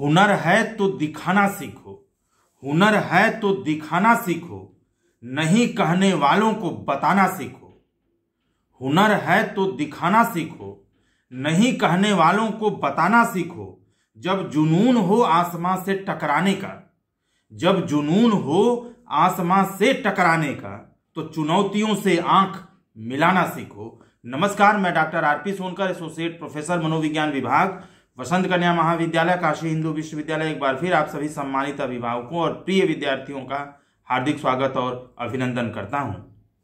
हुनर है तो दिखाना सीखो हुनर है तो दिखाना सीखो नहीं कहने वालों को बताना सीखो हुनर है तो दिखाना सीखो नहीं कहने वालों को बताना सीखो जब जुनून हो आसमां से टकराने का जब जुनून हो आसमां से टकराने का तो चुनौतियों से आंख मिलाना सीखो नमस्कार मैं doctor R P Sonkar associate professor मनोविज्ञान विभाग वसंत कन्या महाविद्यालय काशी हिंदू विश्वविद्यालय एक बार फिर आप सभी सम्मानित अभिभावकों और प्रिय विद्यार्थियों का हार्दिक स्वागत और अभिनंदन करता हूं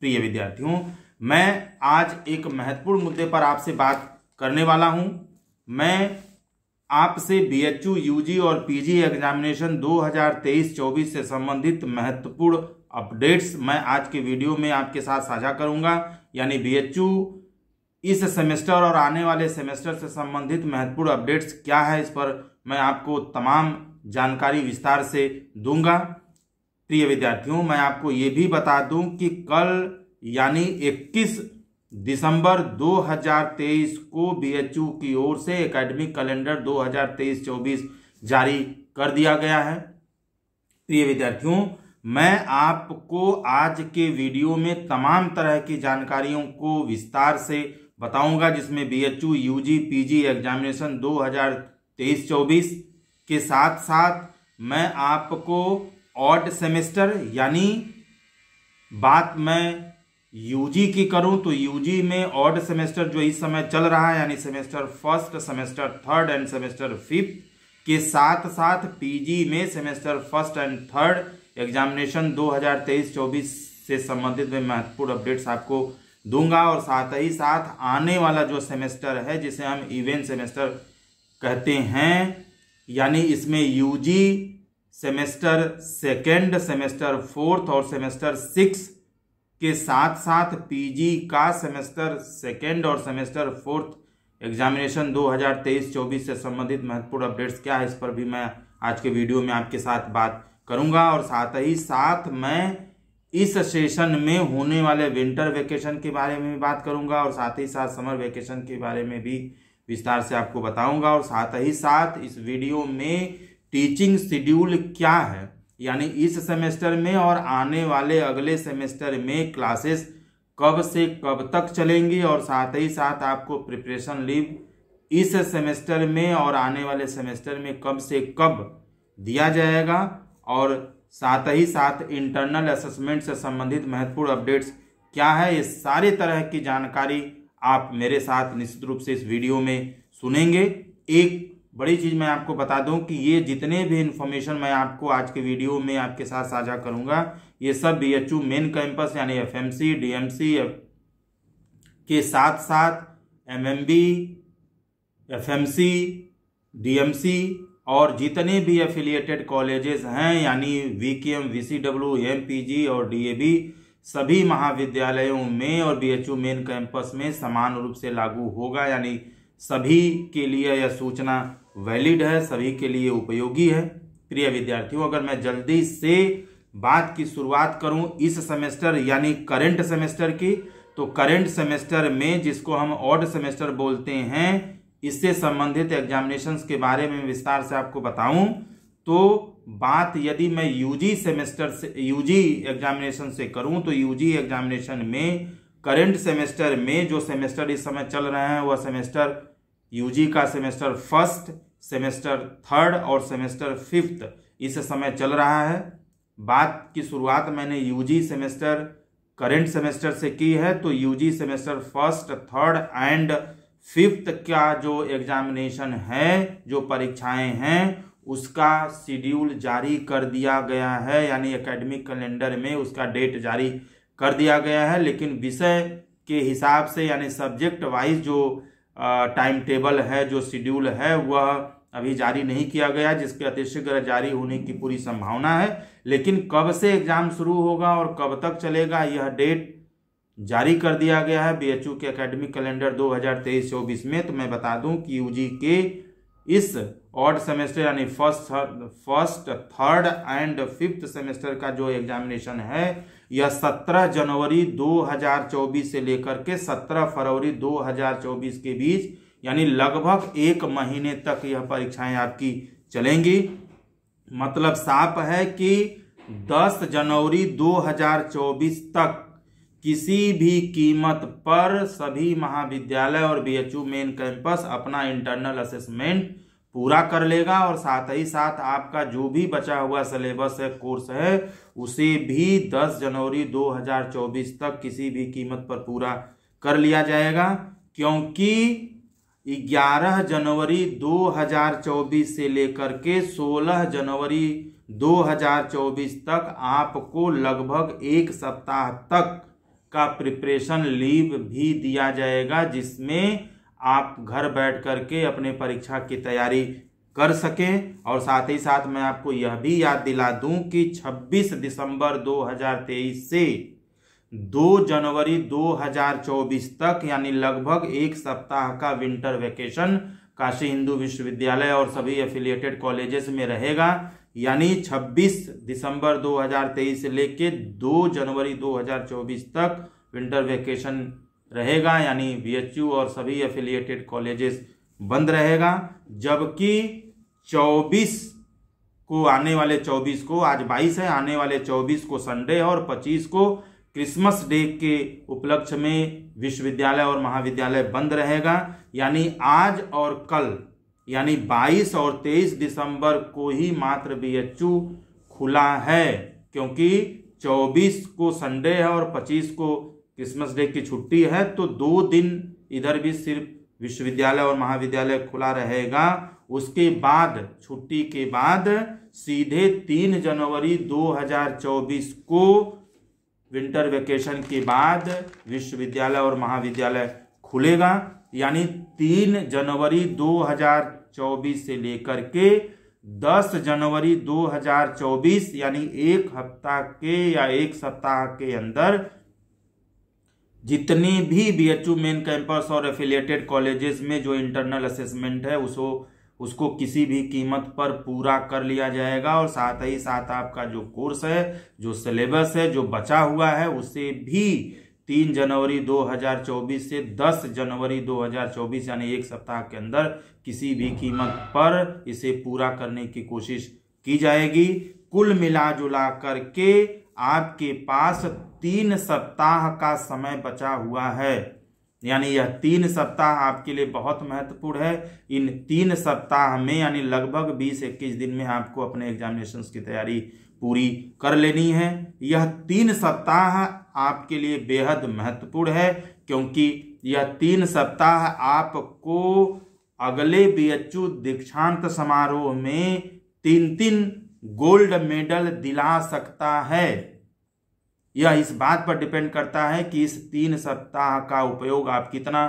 प्रिय विद्यार्थियों मैं आज एक महत्वपूर्ण मुद्दे पर आपसे बात करने वाला हूं मैं आपसे बी एच यूजी और पी एग्जामिनेशन 2023-24 से संबंधित महत्वपूर्ण अपडेट्स मैं आज के वीडियो में आपके साथ साझा करूंगा यानी बी एच इस सेमेस्टर और आने वाले सेमेस्टर से संबंधित महत्वपूर्ण अपडेट्स क्या है इस पर मैं आपको तमाम जानकारी विस्तार से दूंगा प्रिय विद्यार्थियों मैं आपको ये भी बता दूं कि कल यानी 21 दिसंबर 2023 को बीएचयू की ओर से एकेडमिक कैलेंडर 2023-24 जारी कर दिया गया है प्रिय विद्यार्थियों मैं आपको आज के वीडियो में तमाम तरह की जानकारियों को विस्तार से बताऊंगा जिसमें B H U U G P G examination दो हज़ार तेईस चौबीस के साथ साथ मैं आपको ऑड सेमेस्टर यानी बात मैं यूजी की करूं तो यूजी में ऑड सेमेस्टर जो इस समय चल रहा है यानी semester first semester third and semester fifth के साथ साथ पीजी में semester first and third examination 2023-24 से संबंधित में महत्वपूर्ण अपडेट्स आपको दूंगा और साथ ही साथ आने वाला जो सेमेस्टर है जिसे हम इवेंट सेमेस्टर कहते हैं यानी इसमें UG semester second semester fourth और सेमेस्टर सिक्स के साथ साथ पीजी का सेमेस्टर सेकेंड और सेमेस्टर फोर्थ एग्जामिनेशन 2023-24 से संबंधित महत्वपूर्ण अपडेट्स क्या है इस पर भी मैं आज के वीडियो में आपके साथ बात करूंगा और साथ ही साथ मैं इस सेशन में होने वाले विंटर वेकेशन के बारे में भी बात करूंगा और साथ ही साथ समर वेकेशन के बारे में भी विस्तार से आपको बताऊंगा और साथ ही साथ इस वीडियो में टीचिंग शेड्यूल क्या है यानी इस सेमेस्टर में और आने वाले अगले सेमेस्टर में क्लासेस कब से कब तक चलेंगी और साथ ही साथ आपको प्रिपरेशन लीव इस सेमेस्टर में और आने वाले सेमेस्टर में कब से कब दिया जाएगा और साथ ही साथ इंटरनल असेसमेंट से संबंधित महत्वपूर्ण अपडेट्स क्या है ये सारे तरह की जानकारी आप मेरे साथ निश्चित रूप से इस वीडियो में सुनेंगे एक बड़ी चीज़ मैं आपको बता दूं कि ये जितने भी इन्फॉर्मेशन मैं आपको आज के वीडियो में आपके साथ साझा करूंगा ये सब B H U main campus यानी F M C D M C के साथ साथ M M B F M C D M C और जितने भी एफिलिएटेड कॉलेजेस हैं यानी V K M V C W M P G और डी ए बी सभी महाविद्यालयों में और B H U main campus में समान रूप से लागू होगा यानी सभी के लिए यह सूचना वैलिड है सभी के लिए उपयोगी है प्रिय विद्यार्थियों अगर मैं जल्दी से बात की शुरुआत करूं इस सेमेस्टर यानी करेंट सेमेस्टर की तो करेंट सेमेस्टर में जिसको हम ऑड सेमेस्टर बोलते हैं इससे संबंधित एग्जामिनेशन के बारे में विस्तार से आपको बताऊं तो बात यदि मैं यूजी सेमेस्टर से यूजी एग्जामिनेशन से करूं तो यूजी एग्जामिनेशन में करंट सेमेस्टर में जो सेमेस्टर इस समय चल रहे हैं वह सेमेस्टर यूजी का सेमेस्टर फर्स्ट सेमेस्टर थर्ड और सेमेस्टर फिफ्थ इस समय चल रहा है बात की शुरुआत मैंने यूजी सेमेस्टर करंट सेमेस्टर से की है तो UG semester first third and fifth का जो एग्जामिनेशन है जो परीक्षाएं हैं उसका शेड्यूल जारी कर दिया गया है यानी एकेडमिक कैलेंडर में उसका डेट जारी कर दिया गया है लेकिन विषय के हिसाब से यानी सब्जेक्ट वाइज जो टाइम टेबल है जो शेड्यूल है वह अभी जारी नहीं किया गया जिसके अतिशीघ्र जारी होने की पूरी संभावना है लेकिन कब से एग्जाम शुरू होगा और कब तक चलेगा यह डेट जारी कर दिया गया है बीएचयू के एकेडमिक कैलेंडर 2023-24 में तो मैं बता दूं कि यूजी के इस ऑड सेमेस्टर यानी first first third and fifth semester का जो एग्जामिनेशन है यह 17 जनवरी 2024 से लेकर के 17 फरवरी 2024 के बीच यानी लगभग एक महीने तक यह परीक्षाएं आपकी चलेंगी मतलब साफ है कि 10 जनवरी 2024 तक किसी भी कीमत पर सभी महाविद्यालय और बीएचयू मेन कैंपस अपना इंटरनल असेसमेंट पूरा कर लेगा और साथ ही साथ आपका जो भी बचा हुआ सिलेबस है कोर्स है उसे भी 10 जनवरी 2024 तक किसी भी कीमत पर पूरा कर लिया जाएगा क्योंकि 11 जनवरी 2024 से लेकर के 16 जनवरी 2024 तक आपको लगभग एक सप्ताह तक का प्रिपरेशन लीव भी दिया जाएगा जिसमें आप घर बैठ कर के अपने परीक्षा की तैयारी कर सकें और साथ ही साथ मैं आपको यह भी याद दिला दूं कि 26 दिसंबर 2023 से 2 जनवरी 2024 तक यानी लगभग एक सप्ताह का विंटर वेकेशन काशी हिंदू विश्वविद्यालय और सभी एफिलिएटेड कॉलेजेस में रहेगा यानी 26 दिसंबर 2023 से लेके 2 जनवरी 2024 तक विंटर वेकेशन रहेगा यानी बी और सभी एफिलिएटेड कॉलेजेस बंद रहेगा जबकि 24 को आने वाले 24 को आज 22 है आने वाले 24 को संडे और 25 को क्रिसमस डे के उपलक्ष्य में विश्वविद्यालय और महाविद्यालय बंद रहेगा यानी आज और कल यानी 22 और 23 दिसंबर को ही मात्र बी खुला है क्योंकि 24 को संडे है और 25 को क्रिसमस डे की छुट्टी है तो दो दिन इधर भी सिर्फ विश्वविद्यालय और महाविद्यालय खुला रहेगा उसके बाद छुट्टी के बाद सीधे तीन जनवरी 2024 को विंटर वेकेशन के बाद विश्वविद्यालय और महाविद्यालय खुलेगा यानी तीन जनवरी 2024 से लेकर के 10 जनवरी 2024 यानी एक हफ्ता के या एक सप्ताह के अंदर जितने भी B H U main campus और एफिलिएटेड कॉलेजेस में जो इंटरनल असेसमेंट है उसको उसको किसी भी कीमत पर पूरा कर लिया जाएगा और साथ ही साथ आपका जो कोर्स है जो सिलेबस है जो बचा हुआ है उसे भी तीन जनवरी 2024 से 10 जनवरी 2024 यानी एक सप्ताह के अंदर किसी भी कीमत पर इसे पूरा करने की कोशिश की जाएगी कुल मिला जुला करके आपके पास तीन सप्ताह का समय बचा हुआ है यानी यह तीन सप्ताह आपके लिए बहुत महत्वपूर्ण है इन तीन सप्ताह में यानी लगभग बीस इक्कीस दिन में आपको अपने एग्जामिनेशन की तैयारी पूरी कर लेनी है यह तीन सप्ताह आपके लिए बेहद महत्वपूर्ण है क्योंकि यह तीन सप्ताह आपको अगले बी दीक्षांत समारोह में तीन तीन गोल्ड मेडल दिला सकता है यह इस बात पर डिपेंड करता है कि इस तीन सप्ताह का उपयोग आप कितना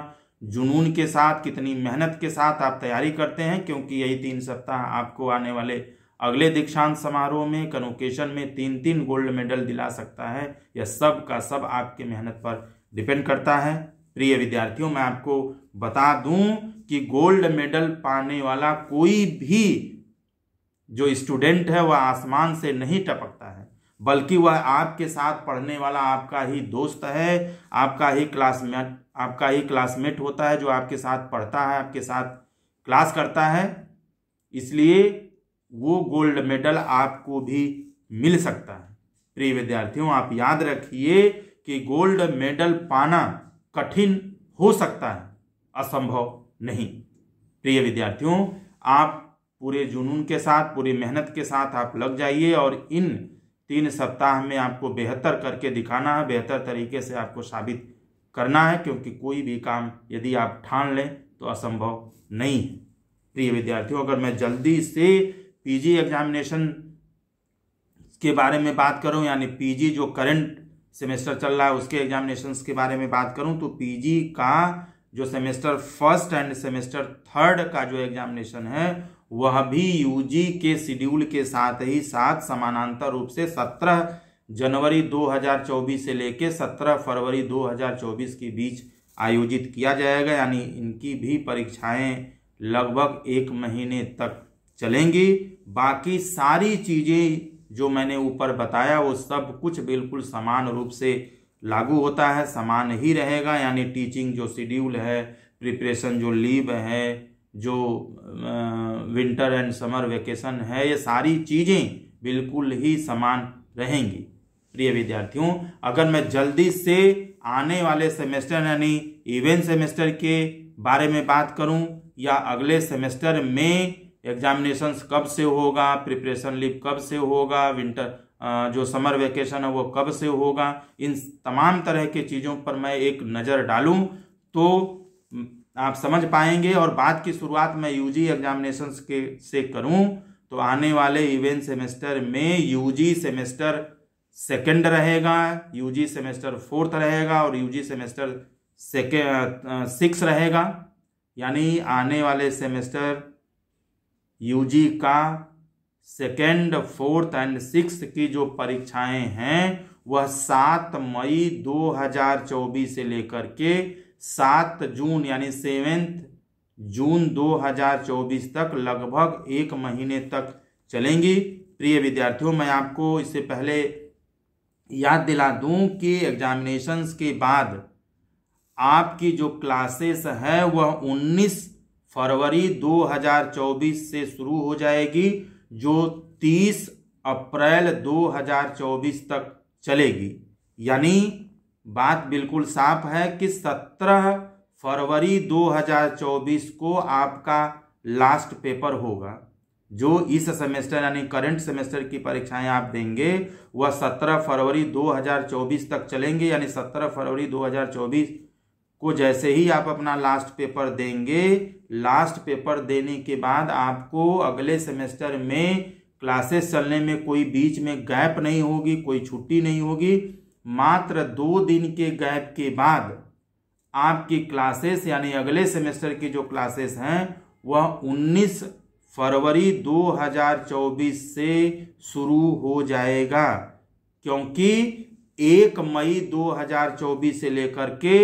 जुनून के साथ कितनी मेहनत के साथ आप तैयारी करते हैं क्योंकि यही तीन सप्ताह आपको आने वाले अगले दीक्षांत समारोह में कन्वोकेशन में तीन तीन गोल्ड मेडल दिला सकता है यह सब का सब आपके मेहनत पर डिपेंड करता है प्रिय विद्यार्थियों मैं आपको बता दूं कि गोल्ड मेडल पाने वाला कोई भी जो स्टूडेंट है वह आसमान से नहीं टपकता है बल्कि वह आपके साथ पढ़ने वाला आपका ही दोस्त है आपका ही क्लासमेट आपका ही क्लासमेट होता है जो आपके साथ पढ़ता है आपके साथ क्लास करता है इसलिए वो गोल्ड मेडल आपको भी मिल सकता है प्रिय विद्यार्थियों आप याद रखिए कि गोल्ड मेडल पाना कठिन हो सकता है असंभव नहीं प्रिय विद्यार्थियों आप पूरे जुनून के साथ पूरी मेहनत के साथ आप लग जाइए और इन तीन सप्ताह में आपको बेहतर करके दिखाना है बेहतर तरीके से आपको साबित करना है क्योंकि कोई भी काम यदि आप ठान लें तो असंभव नहीं है प्रिय विद्यार्थियों अगर मैं जल्दी से पीजी एग्जामिनेशन के बारे में बात करूं यानी पीजी जो करंट सेमेस्टर चल रहा है उसके एग्जामिनेशन के बारे में बात करूं तो पीजी का जो semester first and semester third का जो एग्जामिनेशन है वह भी यूजी के शेड्यूल के साथ ही साथ समानांतर रूप से 17 जनवरी 2024 से लेकर 17 फरवरी 2024 के बीच आयोजित किया जाएगा यानी इनकी भी परीक्षाएं लगभग एक महीने तक चलेंगी बाकी सारी चीज़ें जो मैंने ऊपर बताया वो सब कुछ बिल्कुल समान रूप से लागू होता है समान ही रहेगा यानी टीचिंग जो शेड्यूल है प्रिपरेशन जो लीव है जो विंटर एंड समर वेकेशन है ये सारी चीज़ें बिल्कुल ही समान रहेंगी प्रिय विद्यार्थियों अगर मैं जल्दी से आने वाले सेमेस्टर यानी इवेंट सेमेस्टर के बारे में बात करूं या अगले सेमेस्टर में एग्जामिनेशंस कब से होगा प्रिपरेशन लीव कब से होगा विंटर जो समर वेकेशन है वो कब से होगा इन तमाम तरह के चीज़ों पर मैं एक नज़र डालूं तो आप समझ पाएंगे और बात की शुरुआत मैं यूजी एग्जामिनेशंस के से करूं तो आने वाले इवेंट सेमेस्टर में यूजी सेमेस्टर सेकंड रहेगा यूजी सेमेस्टर फोर्थ रहेगा और यूजी सेमेस्टर सेके सिक्स रहेगा यानी आने वाले सेमेस्टर यूजी का सेकेंड फोर्थ एंड सिक्स की जो परीक्षाएं हैं वह सात मई 2024 से लेकर के सात जून यानी सेवेंथ जून 2024 तक लगभग एक महीने तक चलेंगी प्रिय विद्यार्थियों मैं आपको इससे पहले याद दिला दूं कि एग्जामिनेशंस के बाद आपकी जो क्लासेस है वह 19 फरवरी 2024 से शुरू हो जाएगी जो 30 अप्रैल 2024 तक चलेगी यानी बात बिल्कुल साफ है कि 17 फरवरी 2024 को आपका लास्ट पेपर होगा जो इस सेमेस्टर यानी करंट सेमेस्टर की परीक्षाएं आप देंगे वह 17 फरवरी 2024 तक चलेंगे यानी 17 फरवरी 2024 को जैसे ही आप अपना लास्ट पेपर देंगे लास्ट पेपर देने के बाद आपको अगले सेमेस्टर में क्लासेस चलने में कोई बीच में गैप नहीं होगी कोई छुट्टी नहीं होगी मात्र दो दिन के गैप के बाद आपकी क्लासेस यानी अगले सेमेस्टर की जो क्लासेस हैं वह 19 फरवरी 2024 से शुरू हो जाएगा क्योंकि एक मई 2024 से लेकर के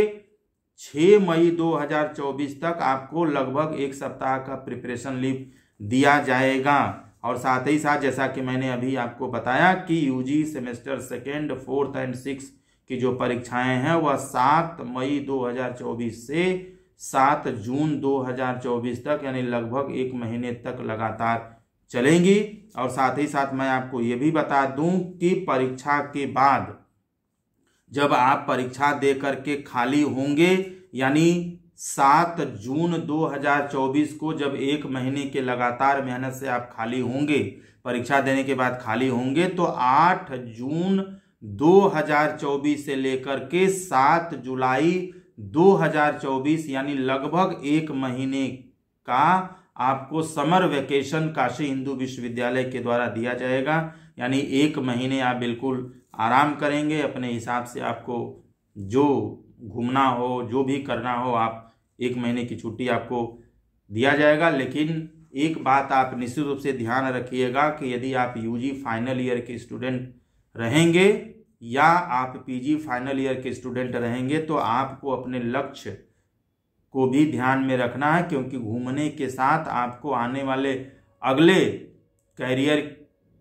6 मई 2024 तक आपको लगभग एक सप्ताह का प्रिपरेशन लीव दिया जाएगा और साथ ही साथ जैसा कि मैंने अभी आपको बताया कि UG semester second fourth and six की जो परीक्षाएं हैं वह सात मई 2024 से सात जून 2024 तक यानी लगभग एक महीने तक लगातार चलेंगी और साथ ही साथ मैं आपको ये भी बता दूं कि परीक्षा के बाद जब आप परीक्षा दे करके खाली होंगे यानी सात जून 2024 को जब एक महीने के लगातार मेहनत से आप खाली होंगे परीक्षा देने के बाद खाली होंगे तो आठ जून 2024 से लेकर के सात जुलाई 2024 यानी लगभग एक महीने का आपको समर वेकेशन काशी हिंदू विश्वविद्यालय के द्वारा दिया जाएगा यानी एक महीने आप बिल्कुल आराम करेंगे अपने हिसाब से आपको जो घूमना हो जो भी करना हो आप एक महीने की छुट्टी आपको दिया जाएगा लेकिन एक बात आप निश्चित रूप से ध्यान रखिएगा कि यदि आप यूजी फाइनल ईयर के स्टूडेंट रहेंगे या आप पीजी फाइनल ईयर के स्टूडेंट रहेंगे तो आपको अपने लक्ष्य को भी ध्यान में रखना है क्योंकि घूमने के साथ आपको आने वाले अगले करियर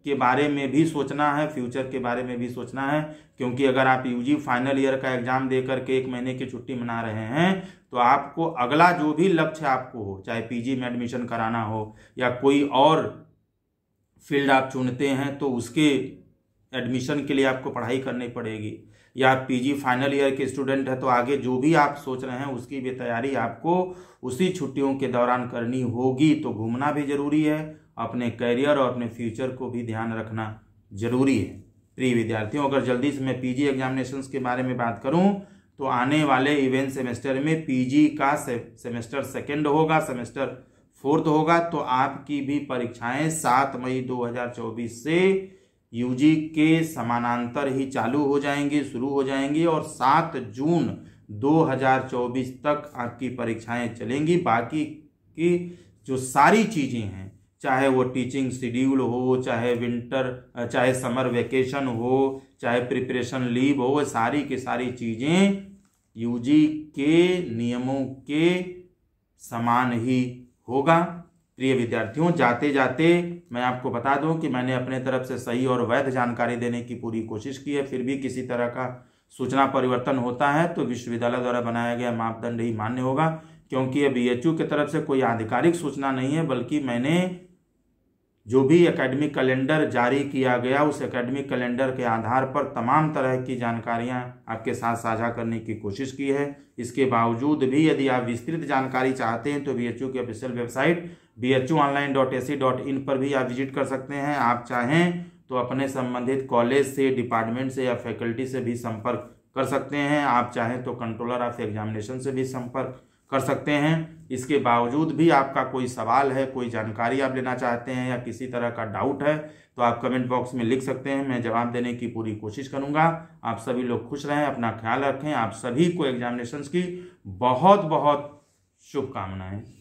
के बारे में भी सोचना है फ्यूचर के बारे में भी सोचना है क्योंकि अगर आप यूजी फाइनल ईयर का एग्जाम दे करके एक महीने की छुट्टी मना रहे हैं तो आपको अगला जो भी लक्ष्य आपको हो चाहे पीजी में एडमिशन कराना हो या कोई और फील्ड आप चुनते हैं तो उसके एडमिशन के लिए आपको पढ़ाई करनी पड़ेगी या पीजी फाइनल ईयर के स्टूडेंट है तो आगे जो भी आप सोच रहे हैं उसकी भी तैयारी आपको उसी छुट्टियों के दौरान करनी होगी तो घूमना भी ज़रूरी है अपने करियर और अपने फ्यूचर को भी ध्यान रखना जरूरी है प्रिय विद्यार्थियों अगर जल्दी से मैं पीजी एग्जामिनेशन के बारे में बात करूं तो आने वाले इवेंट सेमेस्टर में पीजी का से, सेमेस्टर सेकेंड होगा सेमेस्टर फोर्थ होगा तो आपकी भी परीक्षाएं सात मई 2024 से यूजी के समानांतर ही चालू हो जाएंगी शुरू हो जाएंगी और सात जून 2024 तक आपकी परीक्षाएं चलेंगी बाकी की जो सारी चीज़ें हैं चाहे वो टीचिंग शेड्यूल हो चाहे विंटर चाहे समर वेकेशन हो चाहे प्रिपरेशन लीव हो सारी की सारी चीज़ें यूजी के नियमों के समान ही होगा प्रिय विद्यार्थियों जाते जाते मैं आपको बता दूं कि मैंने अपने तरफ से सही और वैध जानकारी देने की पूरी कोशिश की है फिर भी किसी तरह का सूचना परिवर्तन होता है तो विश्वविद्यालय द्वारा बनाया गया मापदंड ही मान्य होगा क्योंकि ये बी की तरफ से कोई आधिकारिक सूचना नहीं है बल्कि मैंने जो भी एकेडमिक कैलेंडर जारी किया गया उस एकेडमिक कैलेंडर के आधार पर तमाम तरह की जानकारियां आपके साथ साझा करने की कोशिश की है इसके बावजूद भी यदि आप विस्तृत जानकारी चाहते हैं तो बी एच यू की official website B H U online dot A C dot in पर भी आप विजिट कर सकते हैं आप चाहें तो अपने संबंधित कॉलेज से डिपार्टमेंट से या फैकल्टी से भी संपर्क कर सकते हैं आप चाहें तो कंट्रोलर ऑफ एग्जामिनेशन से भी संपर्क कर सकते हैं इसके बावजूद भी आपका कोई सवाल है कोई जानकारी आप लेना चाहते हैं या किसी तरह का डाउट है तो आप कमेंट बॉक्स में लिख सकते हैं मैं जवाब देने की पूरी कोशिश करूंगा आप सभी लोग खुश रहें अपना ख्याल रखें आप सभी को एग्जामिनेशंस की बहुत बहुत शुभकामनाएं